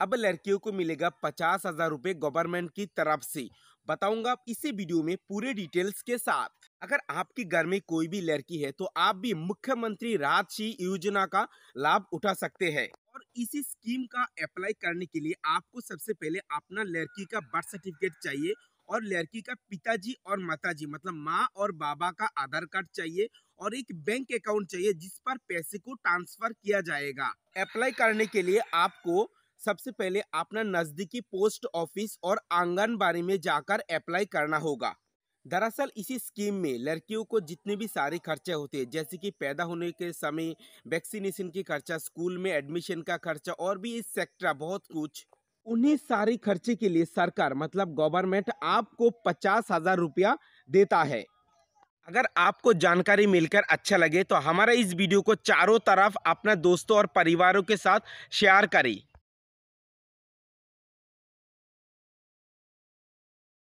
अब लड़कियों को मिलेगा पचास हजार रूपए गवर्नमेंट की तरफ से बताऊंगा इसी वीडियो में पूरे डिटेल्स के साथ अगर आपके घर में कोई भी लड़की है तो आप भी मुख्यमंत्री राजसी योजना का लाभ उठा सकते हैं और इसी स्कीम का अप्लाई करने के लिए आपको सबसे पहले अपना लड़की का बर्थ सर्टिफिकेट चाहिए और लड़की का पिताजी और माताजी मतलब माँ और बाबा का आधार कार्ड चाहिए और एक बैंक अकाउंट चाहिए जिस पर पैसे को ट्रांसफर किया जाएगा अप्लाई करने के लिए आपको सबसे पहले अपना नज़दीकी पोस्ट ऑफिस और आंगनबाड़ी में जाकर अप्लाई करना होगा दरअसल इसी स्कीम में लड़कियों को जितने भी सारे खर्चे होते हैं जैसे कि पैदा होने के समय वैक्सीनेशन की खर्चा स्कूल में एडमिशन का खर्चा और भी इस सेक्टर बहुत कुछ उन्हीं सारे खर्चे के लिए सरकार मतलब गवर्नमेंट आपको पचास हज़ार रुपया देता है अगर आपको जानकारी मिलकर अच्छा लगे तो हमारा इस वीडियो को चारों तरफ अपना दोस्तों और परिवारों के साथ शेयर करें